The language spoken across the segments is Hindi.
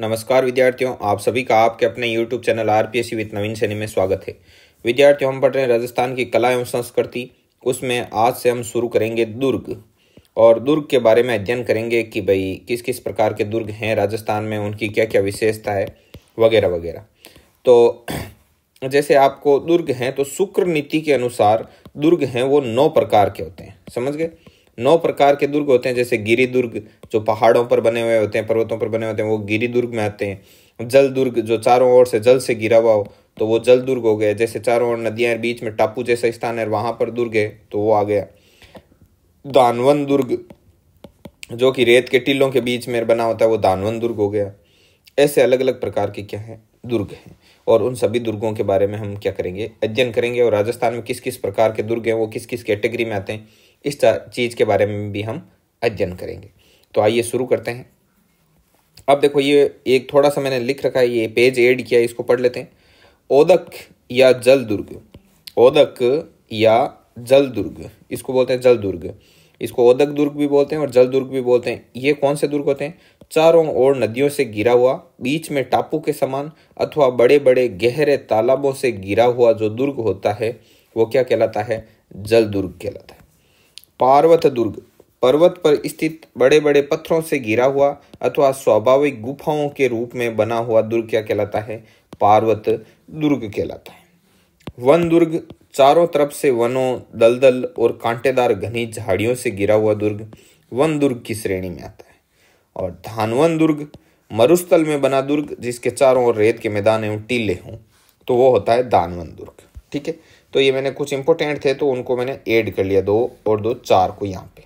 नमस्कार विद्यार्थियों आप सभी का आपके अपने YouTube channel R P S C with Naveen Saini में स्वागत है विद्यार्थियों हम पढ़ रहे हैं राजस्थान की कला एवं संस्कृति उसमें आज से हम शुरू करेंगे दुर्ग और दुर्ग के बारे में अध्ययन करेंगे कि भाई किस किस प्रकार के दुर्ग हैं राजस्थान में उनकी क्या क्या विशेषता है वगैरह वगैरह तो जैसे आपको दुर्ग हैं तो शुक्र नीति के अनुसार दुर्ग हैं वो नौ प्रकार के होते हैं समझ गए नौ प्रकार के दुर्ग होते हैं जैसे गिरी दुर्ग जो पहाड़ों पर बने हुए होते हैं पर्वतों पर बने होते हैं वो गिरी दुर्ग में आते हैं जल दुर्ग जो चारों ओर से जल से गिरा हुआ हो तो वो जल दुर्ग हो गया जैसे चारों ओर नदियां बीच में टापू जैसा स्थान है वहां पर दुर्ग है तो वो आ गया दानवन दुर्ग जो कि रेत के टीलों के बीच में बना होता है वो दानवन दुर्ग हो गया ऐसे अलग अलग प्रकार के क्या है दुर्ग हैं और उन सभी दुर्गों के बारे में हम क्या करेंगे अध्ययन करेंगे और राजस्थान में किस किस प्रकार के दुर्ग हैं वो किस किस कैटेगरी में आते हैं इस चीज़ के बारे में भी हम अध्ययन करेंगे तो आइए शुरू करते हैं अब देखो ये एक थोड़ा सा मैंने लिख रखा है ये पेज एड किया इसको पढ़ लेते हैं ओदक या जल दुर्ग ओदक या जल दुर्ग इसको बोलते हैं जल दुर्ग इसको ओदक दुर्ग भी बोलते हैं और जल दुर्ग भी बोलते हैं ये कौन से दुर्ग होते हैं चारों ओर नदियों से गिरा हुआ बीच में टापू के समान अथवा बड़े बड़े गहरे तालाबों से गिरा हुआ जो दुर्ग होता है वो क्या कहलाता है जल दुर्ग कहलाता है पार्वत दुर्ग पर्वत पर स्थित बड़े बड़े पत्थरों से घिरा हुआ अथवा स्वाभाविक गुफाओं के रूप में बना हुआ दुर्ग क्या कहलाता है पार्वत दुर्ग कहलाता है वन दुर्ग चारों तरफ से वनों दलदल और कांटेदार घनी झाड़ियों से घिरा हुआ दुर्ग वन दुर्ग की श्रेणी में आता है और धानवन दुर्ग मरुस्थल में बना दुर्ग जिसके चारों ओर रेत के मैदान एवं टीले हों तो वो होता है दानवन दुर्ग ठीक है तो ये मैंने कुछ इंपोर्टेंट थे तो उनको मैंने ऐड कर लिया दो और दो चार को यहाँ पे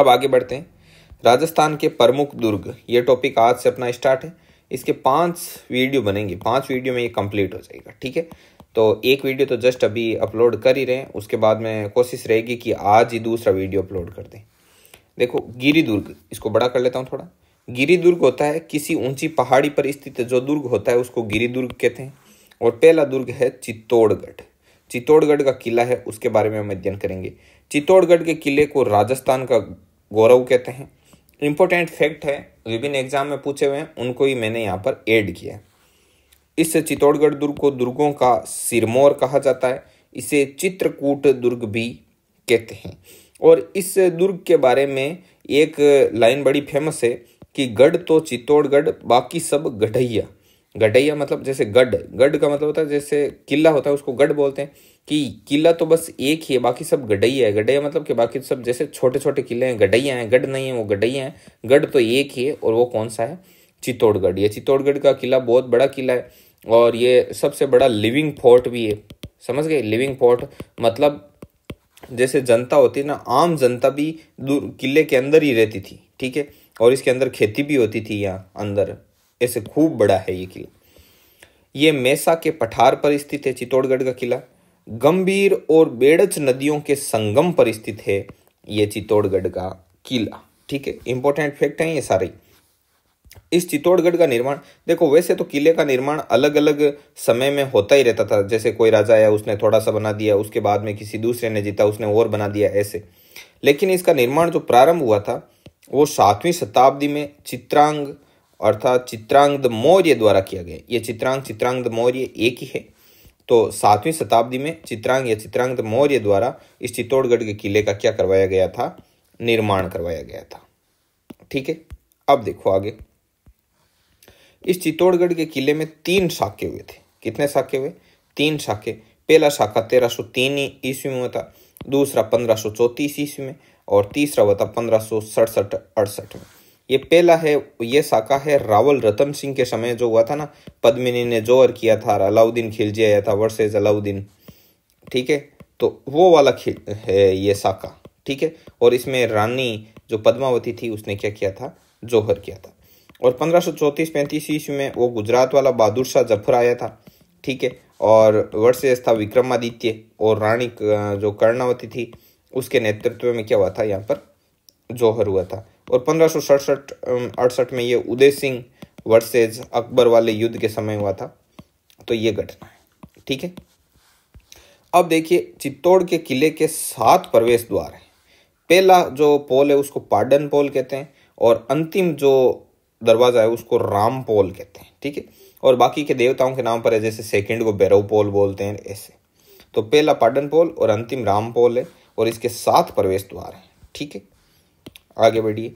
अब आगे बढ़ते हैं राजस्थान के प्रमुख दुर्ग ये टॉपिक आज से अपना स्टार्ट है इसके पांच वीडियो बनेंगे पांच वीडियो में ये कंप्लीट हो जाएगा ठीक है तो एक वीडियो तो जस्ट अभी अपलोड कर ही रहे हैं उसके बाद में कोशिश रहेगी कि आज ही दूसरा वीडियो अपलोड कर दें देखो गिरी दुर्ग इसको बड़ा कर लेता हूँ थोड़ा गिरी दुर्ग होता है किसी ऊंची पहाड़ी पर स्थित जो दुर्ग होता है उसको गिरी दुर्ग कहते हैं और पहला दुर्ग है चित्तौड़गढ़ चित्तौड़गढ़ का किला है उसके बारे में हम अध्ययन करेंगे चित्तौड़गढ़ के किले को राजस्थान का गौरव कहते हैं इंपॉर्टेंट फैक्ट है विभिन्न एग्जाम में पूछे हुए हैं उनको ही मैंने यहाँ पर ऐड किया इस चित्तौड़गढ़ दुर्ग को दुर्गों का सिरमौर कहा जाता है इसे चित्रकूट दुर्ग भी कहते हैं और इस दुर्ग के बारे में एक लाइन बड़ी फेमस है कि गढ़ तो चित्तौड़गढ़ बाकी सब गढ़ैया गडैया मतलब जैसे गढ़ गढ़ का मतलब होता है जैसे किला होता है उसको गढ़ बोलते हैं कि किला तो बस एक ही है बाकी सब गडैया है गडैया मतलब कि बाकी सब जैसे छोटे छोटे किले हैं गडैया हैं गढ़ नहीं है वो गडैया हैं गढ़ तो एक ही है और वो कौन सा है चित्तौड़गढ़ ये चित्तौड़गढ़ का किला बहुत बड़ा किला है और ये सबसे बड़ा लिविंग फोर्ट भी है समझ गए लिविंग फोर्ट मतलब जैसे जनता होती है ना आम जनता भी किले के अंदर ही रहती थी ठीक है और इसके अंदर खेती भी होती थी यहाँ अंदर ऐसे खूब बड़ा है ये किला ये मेसा के पठार पर स्थित है चित्तौड़गढ़ का किला गंभीर और बेड़च नदियों के संगम पर स्थित है ये चित्तौड़गढ़ का किला ठीक है इंपॉर्टेंट फैक्ट है ये सारे इस चित्तौड़गढ़ का निर्माण देखो वैसे तो किले का निर्माण अलग अलग समय में होता ही रहता था जैसे कोई राजा आया उसने थोड़ा सा बना दिया उसके बाद में किसी दूसरे ने जीता उसने और बना दिया ऐसे लेकिन इसका निर्माण जो प्रारंभ हुआ था वो सातवीं शताब्दी में चित्रांग अर्थात चित्रांगद मौर्य द्वारा किया गया ये चित्रांग चित्रांगद मौर्य एक ही है तो सातवीं शताब्दी में चित्रांग या चित्रांगद मौर्य द्वारा इस चित्तौड़गढ़ के किले का क्या करवाया गया था निर्माण करवाया गया था ठीक है अब देखो आगे इस चित्तौड़गढ़ के किले में तीन शाखे हुए थे कितने शाखे हुए तीन शाखे पहला शाखा तेरह सौ तीन ईस्वी में हुआ था दूसरा पंद्रह सौ चौंतीस ईस्वी में और तीसरा होता पंद्रह सौ सड़सठ अड़सठ में ये पहला है ये साका है रावल रतन सिंह के समय जो हुआ था ना पद्मिनी ने जोर किया था अलाउद्दीन खिलजी आया था वर्सेज अलाउद्दीन ठीक है तो वो वाला खिल है ये साका ठीक है और इसमें रानी जो पद्मावती थी उसने क्या किया था जोहर किया था और पंद्रह सौ चौंतीस पैंतीस ईस्वी में वो गुजरात वाला बहादुर शाह जफर आया था ठीक है और वर्सेज था विक्रमादित्य और रानी जो कर्णावती थी उसके नेतृत्व में क्या हुआ था यहाँ पर जौहर हुआ था और पंद्रह सौ सड़सठ अड़सठ में ये उदय सिंह वर्सेज अकबर वाले युद्ध के समय हुआ था तो ये घटना है ठीक है अब देखिए चित्तौड़ के किले के सात प्रवेश द्वार हैं पहला जो पोल है उसको पाडन पोल कहते हैं और अंतिम जो दरवाज़ा है उसको राम पोल कहते हैं ठीक है और बाकी के देवताओं के नाम पर है जैसे सेकंड को बैरव पोल बोलते हैं ऐसे तो पहला पाडन पोल और अंतिम राम पोल है और इसके सात प्रवेश द्वार हैं ठीक है आगे बढ़िए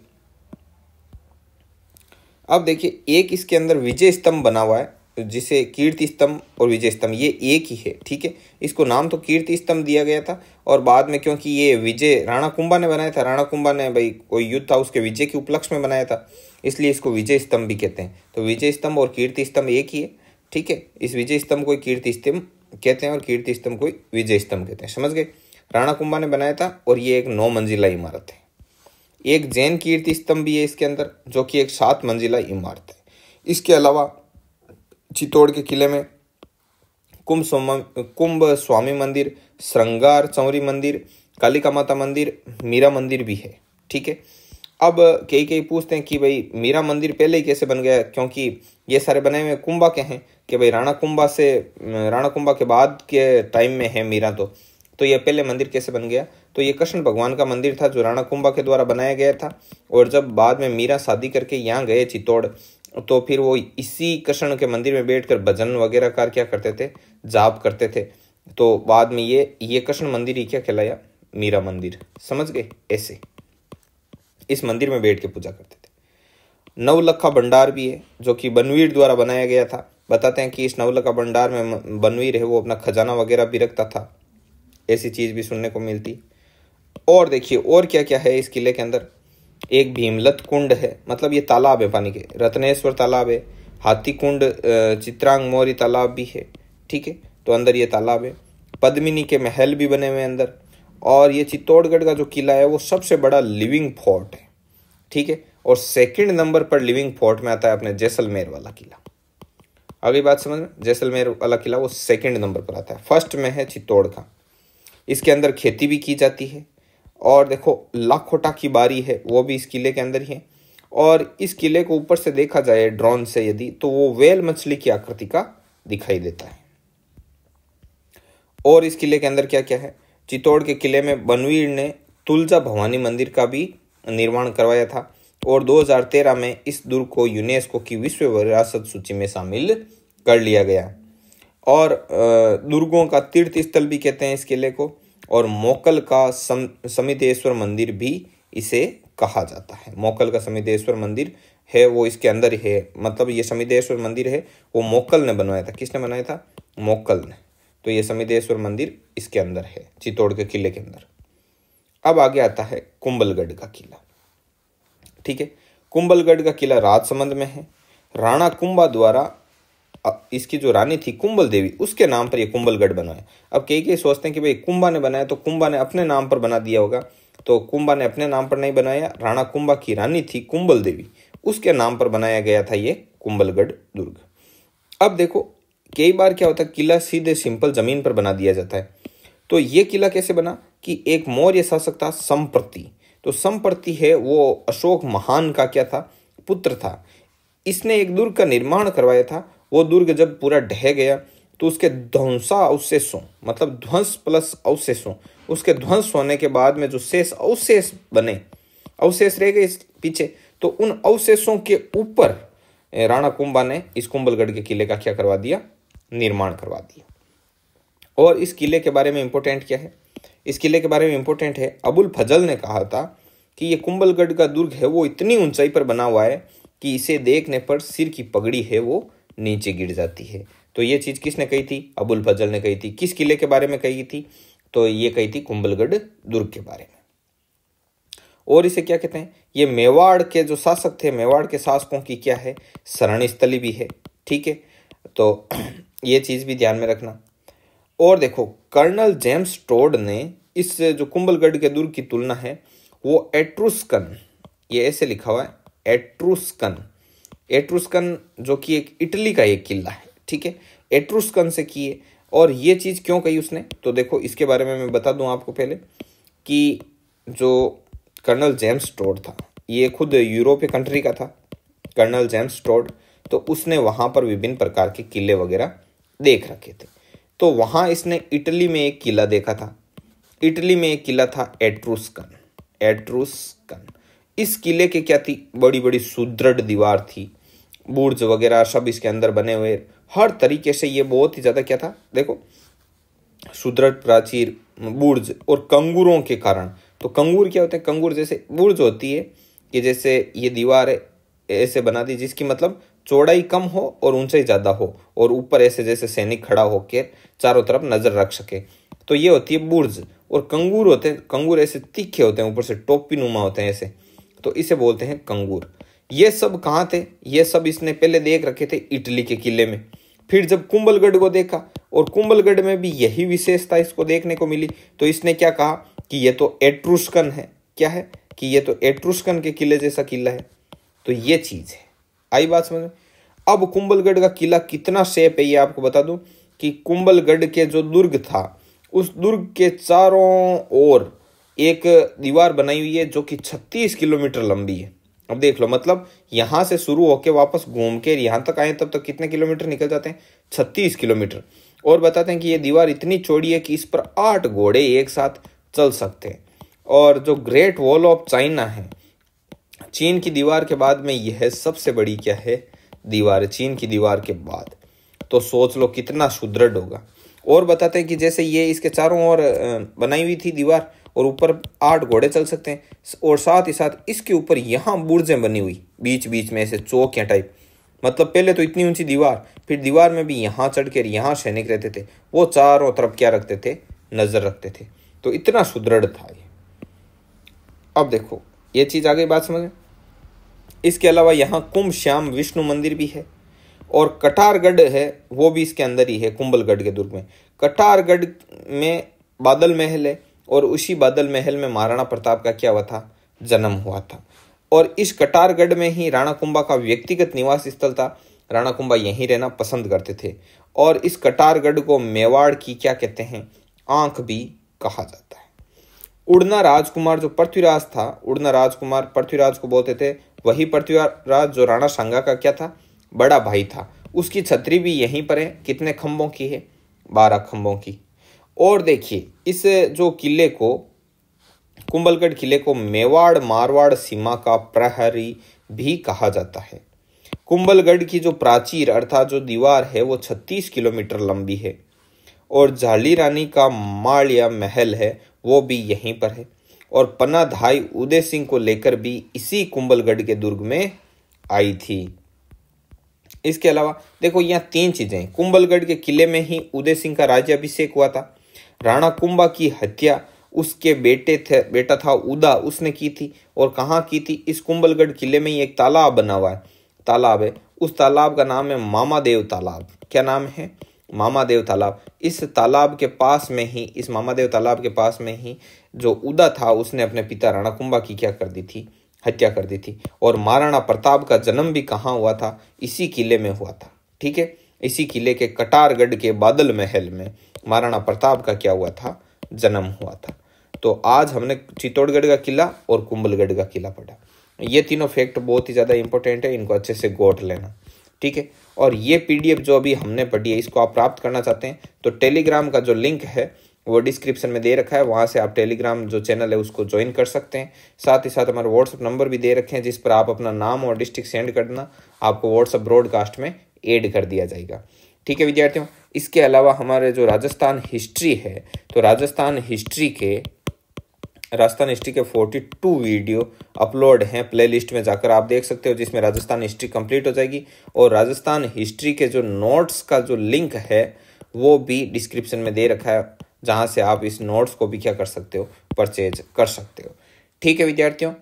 अब देखिए एक इसके अंदर विजय स्तंभ बना हुआ है जिसे कीर्ति स्तंभ और विजय स्तंभ ये एक ही है ठीक है इसको नाम तो कीर्ति स्तंभ दिया गया था और बाद में क्योंकि ये विजय राणा कुंभा ने बनाया था राणा कुंभा ने भाई कोई युद्ध था उसके विजय के उपलक्ष्य में बनाया था इसलिए इसको विजय स्तंभ भी कहते हैं तो विजय स्तंभ और कीर्ति स्तंभ एक ही है ठीक है इस विजय स्तंभ को कीर्ति स्तंभ कहते हैं और कीर्ति स्तंभ को विजय स्तंभ कहते हैं समझ गए राणा कुंभा ने बनाया था और ये एक नौ मंजिला इमारत है एक जैन कीर्ति स्तंभ भी है इसके अंदर जो कि एक सात मंजिला इमारत है इसके अलावा चित्तौड़ के किले में कुंभ कुंभ स्वामी मंदिर श्रृंगार चौरी मंदिर कालिका माता मंदिर मीरा मंदिर भी है ठीक है अब कई कई पूछते हैं कि भाई मीरा मंदिर पहले ही कैसे बन गया क्योंकि ये सारे बने हुए कुंभा के हैं कि भाई राणा कुंभा से राणा कुंभा के बाद के टाइम में है मीरा तो तो ये पहले मंदिर कैसे बन गया तो ये कृष्ण भगवान का मंदिर था जो राणा कुंभा के द्वारा बनाया गया था और जब बाद में मीरा शादी करके यहाँ गए चित्तौड़ तो फिर वो इसी कृष्ण के मंदिर में बैठकर भजन वगैरह कार क्या करते थे जाप करते थे तो बाद में ये ये कृष्ण मंदिर ही क्या कहलाया मीरा मंदिर समझ गए ऐसे इस मंदिर में बैठ के पूजा करते थे नवलखा भंडार भी है जो कि बनवीर द्वारा बनाया गया था बताते हैं कि इस नवलखा भंडार में बनवीर है वो अपना खजाना वगैरह भी रखता था ऐसी चीज़ भी सुनने को मिलती और देखिए और क्या क्या है इस किले के अंदर एक भीमलत कुंड है मतलब ये तालाब है पानी के रत्नेश्वर तालाब है हाथी कुंड चित्रांग मौर्य तालाब भी है ठीक है तो अंदर ये तालाब है पद्मिनी के महल भी बने हुए अंदर और ये चित्तौड़गढ़ का जो किला है वो सबसे बड़ा लिविंग फोर्ट है ठीक है और सेकंड नंबर पर लिविंग फोर्ट में आता है अपने जैसलमेर वाला किला अगली बात समझ में जैसलमेर वाला किला वो सेकंड नंबर पर आता है फर्स्ट में है चित्तौड़ का इसके अंदर खेती भी की जाती है और देखो लाखोटा की बारी है वो भी इस किले के अंदर ही है और इस किले को ऊपर से देखा जाए ड्रोन से यदि तो वो वेल मछली की आकृति का दिखाई देता है और इस किले के अंदर क्या क्या है चित्तौड़ के किले में बनवीर ने तुलजा भवानी मंदिर का भी निर्माण करवाया था और 2013 में इस दुर्ग को यूनेस्को की विश्व विरासत सूची में शामिल कर लिया गया और दुर्गों का तीर्थ स्थल भी कहते हैं इस किले को और मोकल का सम समितेश्वर मंदिर भी इसे कहा जाता है मोकल का समितेश्वर मंदिर है वो इसके अंदर ही है मतलब ये समितेश्वर मंदिर है वो मोकल ने बनवाया था किसने बनाया था मोकल ने तो ये समितेश्वर मंदिर इसके अंदर है चित्तौड़ के किले के अंदर अब आगे आता है कुंभलगढ़ का किला ठीक है कुंभलगढ़ का किला राजसमंद में है राणा कुंभा द्वारा इसकी जो रानी थी कुंबल देवी उसके नाम पर यह कुंबलगढ़ बनाया अब कई कई सोचते हैं कि भाई कुंभा ने बनाया तो कुंभा ने अपने नाम पर बना दिया होगा तो कुंभा ने अपने नाम पर नहीं बनाया राणा कुंभा की रानी थी कुंबल देवी उसके नाम पर बनाया गया था ये कुंबलगढ़ दुर्ग अब देखो कई बार क्या होता है किला सीधे सिंपल जमीन पर बना दिया जाता है तो ये किला कैसे बना कि एक मौर्य शासक था संप्रति तो संप्रति है वो अशोक महान का क्या था पुत्र था इसने एक दुर्ग का निर्माण करवाया था वो दुर्ग जब पूरा ढह गया तो उसके ध्वंसा अवशेषों मतलब ध्वंस प्लस अवशेषों उसके ध्वंस होने के बाद में जो शेष अवशेष बने अवशेष रह गए इस पीछे तो उन अवशेषों के ऊपर राणा कुंभा ने इस कुंभलगढ़ के किले का क्या करवा दिया निर्माण करवा दिया और इस किले के बारे में इंपोर्टेंट क्या है इस किले के बारे में इंपोर्टेंट है अबुल फजल ने कहा था कि ये कुंभलगढ़ का दुर्ग है वो इतनी ऊंचाई पर बना हुआ है कि इसे देखने पर सिर की पगड़ी है वो नीचे गिर जाती है तो ये चीज़ किसने कही थी अबुल फजल ने कही थी किस किले के बारे में कही थी तो ये कही थी कुंभलगढ़ दुर्ग के बारे में और इसे क्या कहते हैं ये मेवाड़ के जो शासक थे मेवाड़ के शासकों की क्या है शरण स्थली भी है ठीक है तो ये चीज़ भी ध्यान में रखना और देखो कर्नल जेम्स टोड ने इस जो कुंभलगढ़ के दुर्ग की तुलना है वो एट्रुस्कन ये ऐसे लिखा हुआ है एट्रुस्कन एट्रुस्कन जो कि एक इटली का एक किला है ठीक है एट्रुस्कन से किए और ये चीज़ क्यों कही उसने तो देखो इसके बारे में मैं बता दूं आपको पहले कि जो कर्नल जेम्स टोड था ये खुद यूरोपीय कंट्री का था कर्नल जेम्स टोड तो उसने वहाँ पर विभिन्न प्रकार के किले वगैरह देख रखे थे तो वहाँ इसने इटली में एक किला देखा था इटली में एक किला था एट्रुस्कन एट्रुस्कन इस किले के क्या थी बड़ी बड़ी सुदृढ़ दीवार थी बुर्ज वगैरह सब इसके अंदर बने हुए हर तरीके से ये बहुत ही ज़्यादा क्या था देखो सुदृढ़ प्राचीर बुर्ज और कंगूरों के कारण तो कंगूर क्या होते हैं कंगूर जैसे बुर्ज होती है कि जैसे ये दीवार ऐसे बना दी जिसकी मतलब चौड़ाई कम हो और ऊंचाई ज़्यादा हो और ऊपर ऐसे जैसे सैनिक खड़ा होकर चारों तरफ नज़र रख सके तो ये होती है बुर्ज और कंगूर होते हैं कंगूर ऐसे तीखे होते हैं ऊपर से टोपी नुमा होते हैं ऐसे तो इसे बोलते हैं कंगूर ये सब कहाँ थे ये सब इसने पहले देख रखे थे इटली के किले में फिर जब कुंभलगढ़ को देखा और कुंभलगढ़ में भी यही विशेषता इसको देखने को मिली तो इसने क्या कहा कि ये तो एट्रुस्कन है क्या है कि ये तो एट्रुस्कन के किले जैसा किला है तो ये चीज़ है आई बात समझ में अब कुंभलगढ़ का किला कितना शेप है ये आपको बता दूं कि कुंभलगढ़ के जो दुर्ग था उस दुर्ग के चारों ओर एक दीवार बनाई हुई है जो कि 36 किलोमीटर लंबी है अब देख लो मतलब यहाँ से शुरू होकर वापस घूम के यहाँ तक आए तब तक कितने किलोमीटर निकल जाते हैं छत्तीस किलोमीटर और बताते हैं कि ये दीवार इतनी चौड़ी है कि इस पर आठ घोड़े एक साथ चल सकते हैं और जो ग्रेट वॉल ऑफ चाइना है चीन की दीवार के बाद में यह सबसे बड़ी क्या है दीवार चीन की दीवार के बाद तो सोच लो कितना सुदृढ़ होगा और बताते हैं कि जैसे ये इसके चारों ओर बनाई हुई थी दीवार और ऊपर आठ घोड़े चल सकते हैं और साथ ही साथ इसके ऊपर यहाँ बुर्जें बनी हुई बीच बीच में ऐसे चौकियाँ टाइप मतलब पहले तो इतनी ऊंची दीवार फिर दीवार में भी यहाँ चढ़ के यहाँ सैनिक रहते थे वो चारों तरफ क्या रखते थे नज़र रखते थे तो इतना सुदृढ़ था ये अब देखो ये चीज़ आ गई बात समझ में इसके अलावा यहाँ कुंभ श्याम विष्णु मंदिर भी है और कटारगढ़ है वो भी इसके अंदर ही है कुंभलगढ़ के दुर्ग में कटारगढ़ में बादल महल है और उसी बादल महल में महाराणा प्रताप का क्या हुआ था जन्म हुआ था और इस कटारगढ़ में ही राणा कुंभा का व्यक्तिगत निवास स्थल था राणा कुंभा यहीं रहना पसंद करते थे और इस कटारगढ़ को मेवाड़ की क्या कहते हैं आंख भी कहा जाता है उड़ना राजकुमार जो पृथ्वीराज था उड़ना राजकुमार पृथ्वीराज को बोलते थे वही पृथ्वीराज जो राणा सांगा का क्या था बड़ा भाई था उसकी छतरी भी यहीं पर है कितने खंभों की है बारह खम्भों की और देखिए इस जो किले को कुंभलगढ़ किले को मेवाड़ मारवाड़ सीमा का प्रहरी भी कहा जाता है कुंभलगढ़ की जो प्राचीर अर्थात जो दीवार है वो 36 किलोमीटर लंबी है और झाली रानी का माल या महल है वो भी यहीं पर है और धाई उदय सिंह को लेकर भी इसी कुंभलगढ़ के दुर्ग में आई थी इसके अलावा देखो यहाँ तीन चीजें कुंभलगढ़ के किले में ही उदय सिंह का राज्य अभिषेक हुआ था राणा कुंभा की हत्या उसके बेटे थे बेटा था उदा उसने की थी और कहाँ की थी इस कुंभलगढ़ किले में ही एक तालाब बना हुआ है तालाब है उस तालाब का नाम है मामा देव तालाब क्या नाम है मामा देव तालाब इस तालाब के पास में ही इस मामा देव तालाब के पास में ही जो उदा था उसने अपने पिता राणा कुंभा की क्या कर दी थी हत्या कर दी थी और महाराणा प्रताप का जन्म भी कहाँ हुआ था इसी किले में हुआ था ठीक है इसी किले के कटारगढ़ के बादल महल में महाराणा प्रताप का क्या हुआ था जन्म हुआ था तो आज हमने चित्तौड़गढ़ का किला और कुंभलगढ़ का किला पढ़ा ये तीनों फैक्ट बहुत ही ज़्यादा इंपॉर्टेंट है इनको अच्छे से गोट लेना ठीक है और ये पीडीएफ जो अभी हमने पढ़ी है इसको आप प्राप्त करना चाहते हैं तो टेलीग्राम का जो लिंक है वो डिस्क्रिप्शन में दे रखा है वहाँ से आप टेलीग्राम जो चैनल है उसको ज्वाइन कर सकते हैं साथ ही साथ हमारे व्हाट्सअप नंबर भी दे रखे हैं जिस पर आप अपना नाम और डिस्ट्रिक्ट सेंड करना आपको व्हाट्सअप ब्रॉडकास्ट में एड कर दिया जाएगा ठीक है विद्यार्थियों इसके अलावा हमारे जो राजस्थान हिस्ट्री है तो राजस्थान हिस्ट्री के राजस्थान हिस्ट्री के 42 वीडियो अपलोड हैं प्लेलिस्ट में जाकर आप देख सकते हो जिसमें राजस्थान हिस्ट्री कंप्लीट हो जाएगी और राजस्थान हिस्ट्री के जो नोट्स का जो लिंक है वो भी डिस्क्रिप्शन में दे रखा है जहाँ से आप इस नोट्स को भी क्या कर सकते हो परचेज कर सकते हो ठीक है विद्यार्थियों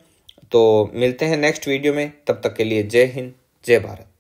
तो मिलते हैं नेक्स्ट वीडियो में तब तक के लिए जय हिंद जय भारत